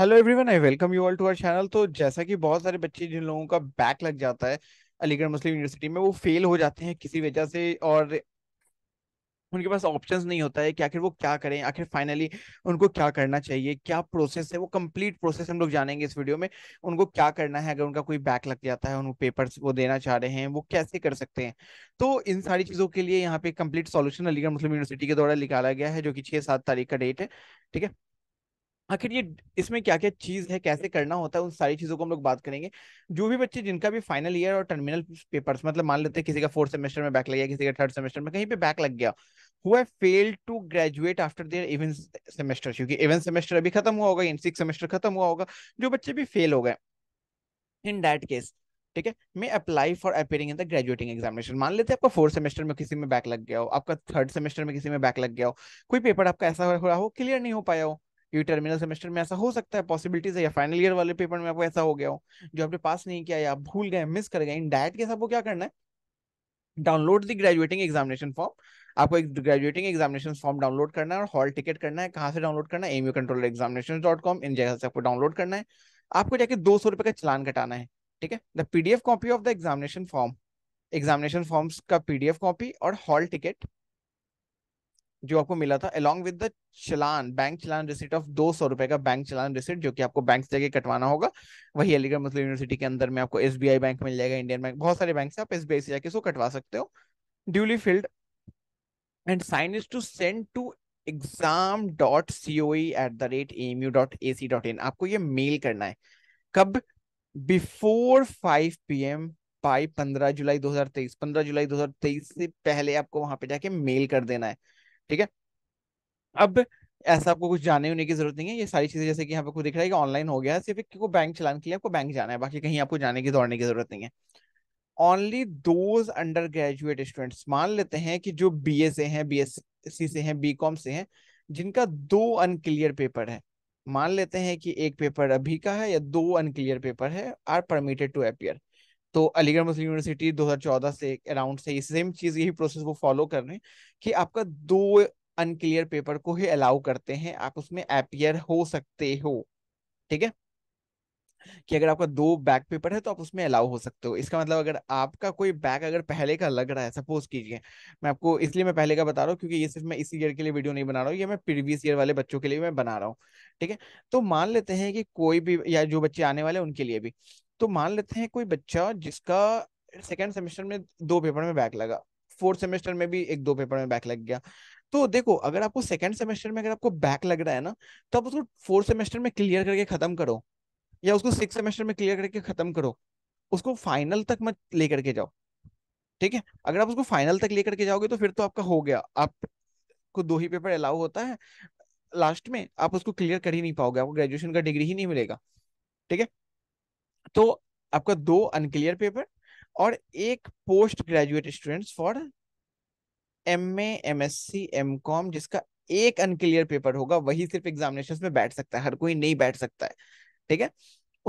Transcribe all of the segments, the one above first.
hello everyone I welcome you all to our channel तो जैसा कि बहुत सारे बच्चे जिन लोगों का बैक लग जाता है अलीगढ़ मुस्लिम यूनिवर्सिटी में वो फेल हो जाते हैं किसी वजह से और उनके पास ऑप्शंस नहीं होता है कि आखिर वो क्या करें आखिर फाइनली उनको क्या करना चाहिए क्या प्रोसेस है वो कंप्लीट प्रोसेस हम लोग जानेंगे इस वीडियो में उनको क्या करना है अगर उनका कोई बैक लग जाता है उनको पेपर्स वो देना चाह रहे हैं वो कैसे कर सकते हैं तो इन सारी चीज़ों के लिए यहाँ पे complete solution Aligarh Muslim University के द्वारा निकाला गया है जो कि छः सात तारीख का डेट है ठीक है आखिर ये इसमें क्या क्या चीज है कैसे करना होता है उन सारी चीजों को हम लोग बात करेंगे जो भी बच्चे जिनका भी फाइनल ईयर और टर्मिनल पेपर्स मतलब मान लेते हैं किसी का फोर्थ सेमेस्टर में बैक लग गया किसी का थर्ड सेमेस्टर में कहीं पे बैक लग गया who have to graduate after their even semester क्योंकि इवन सेमेस्टर अभी खत्म हुआ होगा इन सिक्स सेमेस्टर खत्म हुआ होगा जो बच्चे भी फेल हो गए इन दैट केस ठीक है may apply for appearing in the graduating examination मान लेते हैं आपका फोर्थ सेमेस्टर में किसी में बैक लग गया हो आपका थर्ड सेमेस्टर में किसी में बैक लग गया हो कोई पेपर आपका ऐसा रहा हो क्लियर नहीं हो पाया हो क्योंकि टर्मिनल सेमेस्टर में ऐसा हो सकता है पॉसिबिलिटीज है या फाइनल ईयर वाले पेपर में आपको ऐसा हो गया हो जो आपने पास नहीं किया या भूल गए मिस कर गए इन डैट के आपको क्या करना है download the graduating examination form आपको एक ग्रेजुएटिंग एग्जामिनेशन फॉर्म डाउनलोड करना है और हॉल टिकट करना है कहाँ से डाउनलोड करना है MU control examination dot com इन जगह से आपको डाउनलोड करना है आपको जाके दो सौ रुपए का चलान कटाना है ठीक है the PDF copy of the examination form examination forms का पीडीएफ कॉपी और हॉल टिकट जो आपको मिला था along with the challan bank challan receipt of दो सौ रुपए का बैंक चलान रिसिट जो कि आपको बैंक से जाके कटवाना होगा वही अलीगढ़ मुस्लिम यूनिवर्सिटी के अंदर में आपको एस बैंक मिल जाएगा इंडियन बैंक बहुत सारे बैंक से आप एस से जाके उसको कटवा सकते हो duly filled and sign is to send to exam dot C O at the rate M U dot A C dot in आपको ये मेल करना है कब before five P M by पंद्रह जुलाई दो हजार तेईस पंद्रह जुलाई दो हजार तेईस से पहले आपको वहां पे जाके मेल कर देना है ठीक है अब ऐसा आपको कुछ जाने होने की जरूरत नहीं है ये सारी चीजें जैसे कि यहाँ पे आपको दिख रहा है कि ऑनलाइन हो गया है सिर्फ को बैंक चलाने के लिए आपको बैंक जाना है बाकी कहीं आपको जाने की दौड़ने की जरूरत नहीं है only those undergraduate students मान लेते हैं कि जो बी ए से हैं बी एस सी से हैं बी कॉम से हैं जिनका दो अनक्लियर पेपर है मान लेते हैं कि एक पेपर अभी का है या दो अनक्लियर पेपर है आर परमिटेड टू अपियर तो अलीगढ़ मुस्लिम यूनिवर्सिटी 2014 से अराउंड से ये सेम चीज यही प्रोसेस वो फॉलो कर रहे हैं कि आपका दो अनक्लियर पेपर को ही अलाउ करते हैं आप उसमें अपियर हो सकते हो ठीक है कि अगर आपका दो बैक पेपर है तो आप उसमें अलाउ हो सकते हो इसका मतलब अगर आपका कोई बैक अगर पहले का लग रहा है सपोज कीजिए मैं आपको इसलिए मैं पहले का बता रहा हूँ क्योंकि ये सिर्फ मैं इसी ईयर के लिए वीडियो नहीं बना रहा हूँ ये मैं प्रीवियस ईयर वाले बच्चों के लिए मैं बना रहा हूँ ठीक है तो मान लेते हैं कि कोई भी या जो बच्चे आने वाले उनके लिए भी तो मान लेते हैं कोई बच्चा जिसका सेकेंड सेमेस्टर में दो पेपर में बैक लगा फोर्थ सेमेस्टर में भी एक दो पेपर में बैक लग गया तो देखो अगर आपको सेकेंड सेमेस्टर में अगर आपको बैक लग रहा है ना तो आप उसको फोर्थ सेमेस्टर में क्लियर करके खत्म करो या उसको सिक्स सेमेस्टर में क्लियर करके खत्म करो उसको फाइनल तक मत लेकर के जाओ ठीक है अगर आप उसको फाइनल तक लेकर के जाओगे तो फिर तो आपका हो गया आपको दो ही पेपर अलाउ होता है लास्ट में आप उसको क्लियर कर ही नहीं पाओगे आपको ग्रेजुएशन का डिग्री ही नहीं मिलेगा ठीक है तो आपका दो अनक्लियर पेपर और एक post graduate students for M A M S C M com जिसका एक अनक्लियर पेपर होगा वही सिर्फ एग्जामिनेशन में बैठ सकता है हर कोई नहीं बैठ सकता है ठीक है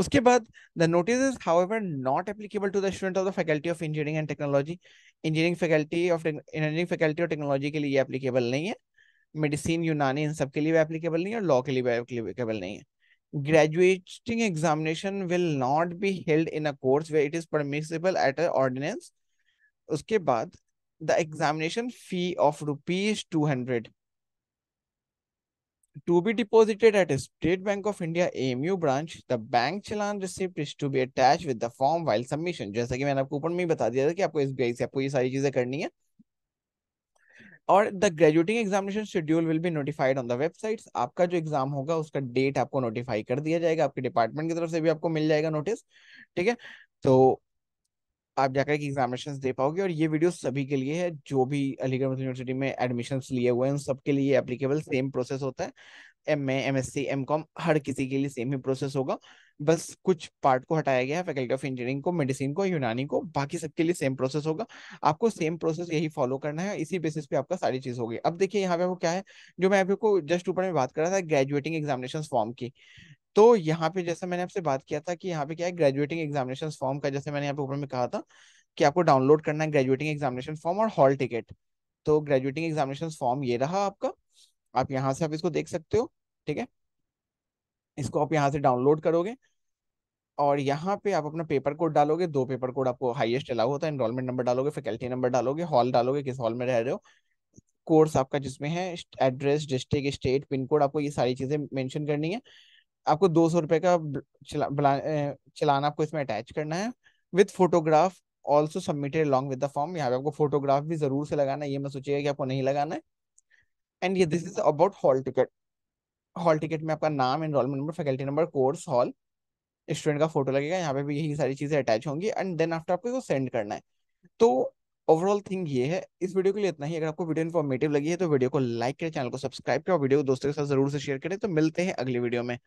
उसके बाद the notice is ever not applicable to the student of the faculty of engineering and technology engineering faculty of engineering faculty और टेक्नोलॉजी के लिए एप्लीकेबल नहीं है मेडिसिन यूनानी इन सब के लिए एप्लीकेबल नहीं है और लॉ के लिए एप्लीकेबल नहीं है graduating examination will not be held in a course where it is permissible at an ordinance उसके बाद the examination fee of rupees 200 to be deposited at State Bank of India AMU branch the bank challan receipt is to be attached with the form while submission जैसा कि मैंने आपको ऊपर में ही बता दिया था कि आपको एसबीआई से आपको ये सारी चीजें करनी है और the graduating examination schedule will be notified on the websites आपका जो एग्जाम होगा उसका डेट आपको नोटिफाई कर दिया जाएगा आपके डिपार्टमेंट की तरफ से भी आपको मिल जाएगा नोटिस ठीक है तो आप जाकर के एग्जामिनेशन दे पाओगे और ये वीडियो सभी के लिए है जो भी अलीगढ़ मुस्लिम यूनिवर्सिटी में एडमिशन लिए हुए हैं उन सबके लिए एप्लीकेबल सेम प्रोसेस होता है M A M S C M com हर किसी के लिए सेम ही प्रोसेस होगा बस कुछ पार्ट को हटाया गया है फैकल्टी ऑफ इंजीनियरिंग को मेडिसिन को यूनानी को बाकी सबके लिए सेम प्रोसेस होगा आपको सेम प्रोसेस यही फॉलो करना है इसी बेसिस पे आपका सारी चीज होगी अब देखिए यहाँ पे वो क्या है जो मैं आपको जस्ट ऊपर में बात कर रहा था ग्रेजुएटिंग एग्जामिनेशन फॉर्म की तो यहाँ पे जैसे मैंने आपसे बात किया था कि यहाँ पे क्या है ग्रेजुएटिंग एग्जामिनेशन फॉर्म का जैसे मैंने यहाँ पे ऊपर में कहा था कि आपको डाउनलोड करना है ग्रेजुएटिंग एग्जामिनेशन फॉर्म और हॉल टिकट तो ग्रेजुएटिंग एग्जामिनेशन फॉर्म ये रहा आपका आप यहाँ से आप इसको देख सकते हो ठीक है इसको आप यहाँ से डाउनलोड करोगे और यहाँ पे आप अपना पेपर कोड डालोगे दो पेपर कोड आपको हाईएस्ट अलाउ होता है एनरोलमेंट नंबर डालोगे फैकल्टी नंबर डालोगे हॉल डालोगे किस हॉल में रह रहे हो कोर्स आपका जिसमें है address district state pin code आपको ये सारी चीजें मेंशन करनी है आपको दो सौ रुपए का चला, चिलान आपको इसमें अटैच करना है with photograph also submitted along with the form यहाँ पे आपको फोटोग्राफ भी जरूर से लगाना है ये मैं सोचिएगा कि आपको नहीं लगाना है एंड ये this is about hall ticket hall ticket में आपका नाम enrolment number faculty number course hall student का फोटो लगेगा यहाँ पे भी यही सारी चीजें अटैच होंगी एंड देन आफ्टर आपको सेंड करना है तो ओवरऑल थिंग ये है इस वीडियो के लिए इतना ही अगर आपको वीडियो इन्फॉर्मेटिव लगी है तो वीडियो को लाइक करें चैनल को सब्सक्राइब करें और वीडियो को दोस्तों के साथ जरूर से शेयर करें तो मिलते हैं अगली वीडियो में